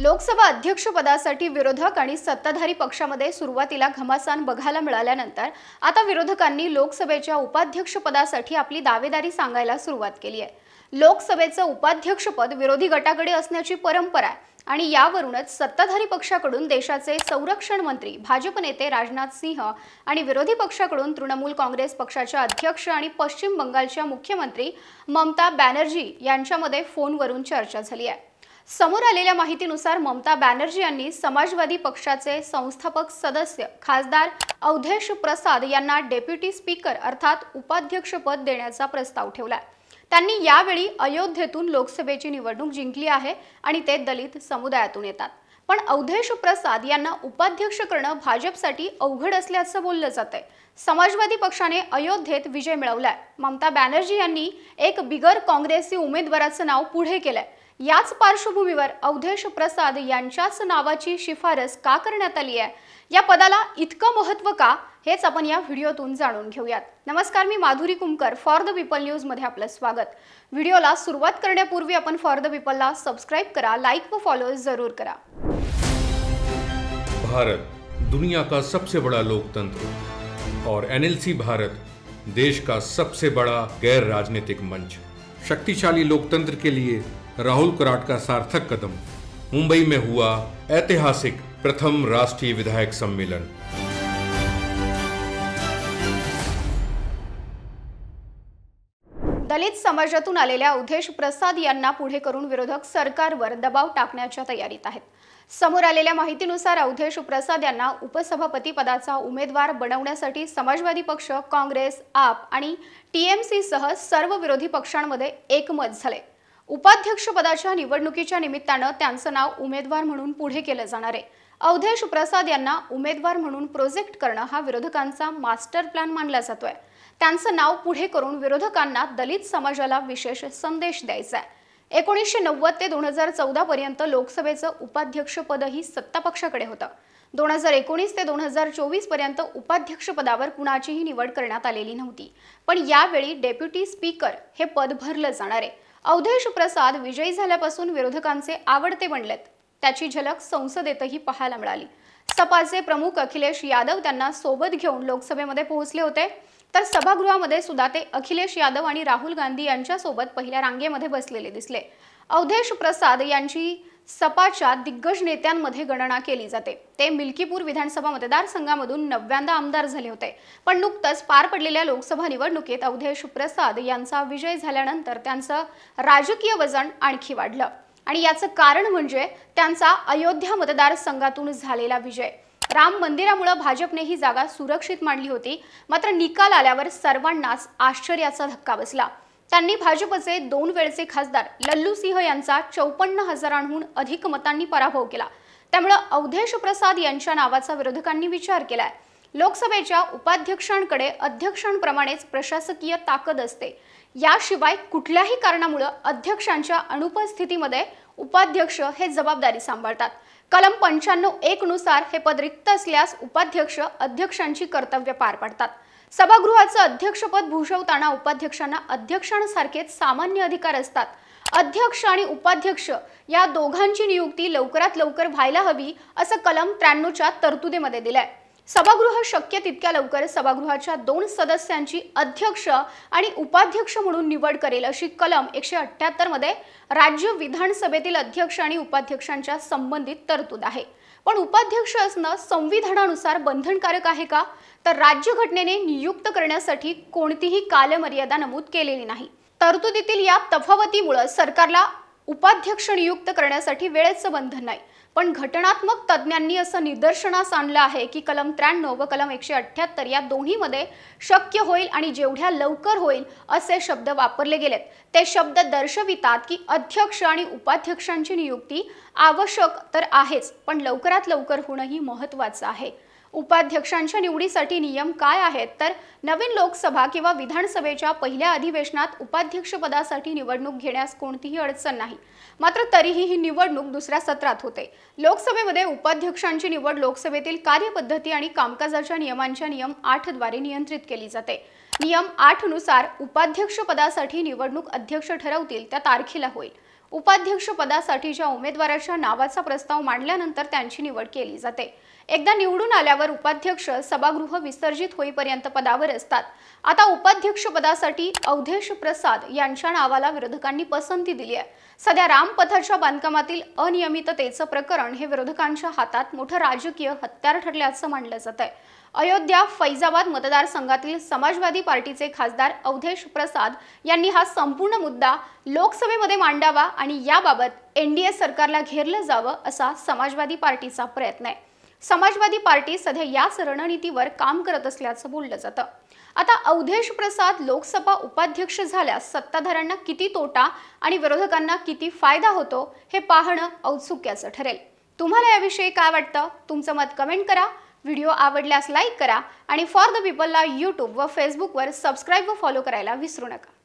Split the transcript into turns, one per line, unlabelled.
लोकसभा अध्यक्षपदासाठी विरोधक आणि सत्ताधारी पक्षामध्ये सुरुवातीला घमासान बघायला मिळाल्यानंतर आता विरोधकांनी लोकसभेच्या उपाध्यक्षपदासाठी आपली दावेदारी सांगायला सुरुवात केली आहे लोकसभेचं उपाध्यक्षपद विरोधी गटाकडे असण्याची परंपरा आहे आणि यावरूनच सत्ताधारी पक्षाकडून देशाचे संरक्षण मंत्री भाजप नेते राजनाथ सिंह आणि विरोधी पक्षाकडून तृणमूल काँग्रेस पक्षाच्या अध्यक्ष आणि पश्चिम बंगालच्या मुख्यमंत्री ममता बॅनर्जी यांच्यामध्ये फोनवरून चर्चा झाली आहे समोर आलेल्या माहितीनुसार ममता बॅनर्जी यांनी समाजवादी पक्षाचे संस्थापक सदस्य खासदार अवधेश प्रसाद यांना डेप्युटी स्पीकर अर्थात उपाध्यक्षपद देण्याचा प्रस्ताव ठेवला त्यांनी यावेळी अयोध्येतून लोकसभेची निवडणूक जिंकली आहे आणि ते दलित समुदायातून येतात पण अवधेश प्रसाद यांना उपाध्यक्ष करणं भाजपसाठी अवघड असल्याचं बोललं जात आहे समाजवादी पक्षाने अयोध्येत विजय मिळवलाय ममता बॅनर्जी यांनी एक बिगर काँग्रेसी उमेदवाराचं नाव पुढे केलंय याच पार्श्वभूमीवर अवधेश प्रसाद यांच्याच नावाची शिफारस का करण्यात आली आहे या पदाला इतकं महत्त्व का हेच आपण या व्हिडिओतून जाणून घेऊयात नमस्कार मी Madhuri Kumkar for the people मध्ये आपलं स्वागत व्हिडिओला सुरुवात करण्यापूर्वी आपण फॉर द पीपलला सबस्क्राईब करा लाईक व फॉलो जरूर करा भारत दुनिया का सबसे बड़ा लोकतंत्र और एनएलसी भारत देश का सबसे बड़ा गैर राजनीतिक मंच शक्तिशाली लोकतंत्र के लिए राहुल कराट का सार्थक कदम मुंबई में हुआ ऐतिहासिक प्रथम राष्ट्रीय विधायक सम्मेलन दलित समाजातून आलेल्या उदेश प्रसाद यांना पुढे करून विरोधक सरकारवर दबाव टाकण्याच्या तयारीत आहेत समोर आलेल्या माहितीनुसार अवधेश प्रसाद यांना उपसभापती पदाचा उमेदवार बनवण्यासाठी समाजवादी पक्ष काँग्रेस आप आणि टीएमसीसह सर्व विरोधी पक्षांमध्ये एकमत झाले उपाध्यक्षपदाच्या निवडणुकीच्या निमित्तानं त्यांचं नाव उमेदवार म्हणून पुढे केलं जाणार आहे अवधेश प्रसाद यांना उमेदवार म्हणून प्रोजेक्ट करणं हा विरोधकांचा मास्टर प्लॅन मानला जातोय त्यांचं नाव पुढे करून विरोधकांना दलित समाजाला विशेष संदेश द्यायचा आहे एकोणीसशे नव्वद ते दोन हजार चौदा पर्यंत लोकसभेचं उपाध्यक्षपदही पक्षाकडे होतं दोन हजार एकोणीस ते दोन हजार चोवीस पर्यंत उपाध्यक्षपदावर कुणाचीही निवड करण्यात आलेली नव्हती पण यावेळी डेप्युटी स्पीकर हे पद भरलं जाणार आहे अवधेश प्रसाद विजयी झाल्यापासून विरोधकांचे आवडते बनलेत त्याची झलक संसदेतही पाहायला मिळाली सपाचे प्रमुख अखिलेश यादव त्यांना सोबत घेऊन लोकसभेमध्ये पोहोचले होते तर सभागृहामध्ये सुद्धा ते अखिलेश यादव आणि राहुल गांधी यांच्यासोबत पहिल्या रांगेमध्ये बसलेले दिसले अवधेश प्रसाद यांची सपाच्या दिग्गज नेत्यांमध्ये गणना केली जाते ते मिल्कीपूर विधानसभा मतदारसंघामधून नव्यांदा आमदार झाले होते पण नुकतंच पार पडलेल्या लोकसभा निवडणुकीत अवधेश प्रसाद यांचा विजय झाल्यानंतर त्यांचं राजकीय वजन आणखी वाढलं आणि याचं कारण म्हणजे त्यांचा अयोध्या मतदारसंघातून झालेला विजय राम मंदिरामुळे भाजपने ही जागा सुरक्षित मांडली होती मात्र निकाल आल्यावर सर्वांनाच आश्चर्याचा धक्का बसला त्यांनी भाजपचे दोन वेळचे खासदार लल्लू सिंह यांचा चौपन्न हजारांहून अधिक मतांनी पराभव केला त्यामुळे अवधेश प्रसाद यांच्या नावाचा विरोधकांनी विचार केलाय लोकसभेच्या उपाध्यक्षांकडे अध्यक्षांप्रमाणेच प्रशासकीय ताकद असते याशिवाय कुठल्याही कारणामुळे अध्यक्षांच्या अनुपस्थितीमध्ये उपाध्यक्ष हे जबाबदारी सांभाळतात कलम पंच्याण्णव एक नुसार हे पद रिक्त असल्यास उपाध्यक्ष अध्यक्षांची कर्तव्य पार पाडतात सभागृहाचं अध्यक्षपद भूषवताना उपाध्यक्षांना अध्यक्षांसारखेच सामान्य अधिकार असतात अध्यक्ष आणि उपाध्यक्ष या दोघांची नियुक्ती लवकरात लवकर व्हायला हवी असं कलम त्र्याण्णवच्या तरतुदीमध्ये दिलंय सभागृह शक्य तितक्या लवकर सभागृहाच्या दोन सदस्यांची अध्यक्ष आणि उपाध्यक्ष म्हणून निवड करेल अशी कलम एकशे मध्ये राज्य विधानसभेतील अध्यक्ष आणि उपाध्यक्षांच्या संबंधित तरतूद आहे पण उपाध्यक्ष असणं संविधानानुसार बंधनकारक आहे का तर राज्यघटनेने नियुक्त करण्यासाठी कोणतीही कालमर्यादा नमूद केलेली नाही तरतुदीतील या तफावतीमुळे सरकारला उपाध्यक्ष नियुक्त करण्यासाठी वेळेचं बंधन नाही पण घटनात्मक तज्ज्ञांनी असं निदर्शनास आणलं आहे की कलम त्र्याण्णव व कलम एकशे अठ्ठ्याहत्तर या दोन्हीमध्ये शक्य होईल आणि जेवढ्या लवकर होईल असे शब्द वापरले गेलेत ते शब्द दर्शवितात की अध्यक्ष आणि उपाध्यक्षांची नियुक्ती आवश्यक तर आहेच पण लवकरात लवकर होणंही महत्त्वाचं आहे उपाध्यक्षांच्या निवडीसाठी नियम काय आहेत तर नवीन लोकसभा किंवा विधानसभेच्या पहिल्या अधिवेशनात उपाध्यक्षपदासाठी निवडणूक घेण्यास कोणतीही अडचण नाही मात्र तरीही ही निवडणूक दुसऱ्या सत्रात होते लोकसभेमध्ये उपाध्यक्षांची निवड लोकसभेतील कार्यपद्धती आणि कामकाजाच्या नियमांच्या नियम आठद्वारे नियंत्रित केली जाते नियम आठनुसार उपाध्यक्षपदासाठी निवडणूक अध्यक्ष ठरवतील त्या तारखेला होईल उपाध्यक्षपदासाठीच्या उमेदवाराच्या नावाचा प्रस्ताव मांडल्यानंतर त्यांची निवड केली जाते एकदा निवडून आल्यावर उपाध्यक्ष सभागृह विसर्जित होईपर्यंत पदावर असतात आता उपाध्यक्ष पदासाठी अवधेश प्रसाद यांच्या नावाला विरोधकांनी पसंती दिली आहे सध्या रामपथाच्या बांधकामातील अनियमिततेचं प्रकरण हे विरोधकांच्या हातात मोठं राजकीय हत्यार ठरल्याचं मानलं जात आहे अयोध्या फैजाबाद मतदारसंघातील समाजवादी पार्टीचे खासदार अवधेश प्रसाद यांनी हा संपूर्ण मुद्दा लोकसभेमध्ये मांडावा आणि याबाबत एनडीए सरकारला घेरलं जावं असा समाजवादी पार्टीचा प्रयत्न आहे समाजवादी पार्टी सध्या याच रणनीतीवर काम करत असल्याचं बोललं जातं आता अवधेश प्रसाद लोकसभा उपाध्यक्ष झाल्यास सत्ताधाऱ्यांना किती तोटा आणि विरोधकांना किती फायदा होतो हे पाहणं औत्सुक्याचं ठरेल तुम्हाला याविषयी काय वाटतं तुमचं मत कमेंट करा व्हिडिओ आवडल्यास लाईक करा आणि फॉर द पीपलला यूट्यूब व फेसबुकवर सबस्क्राईब व फॉलो करायला विसरू नका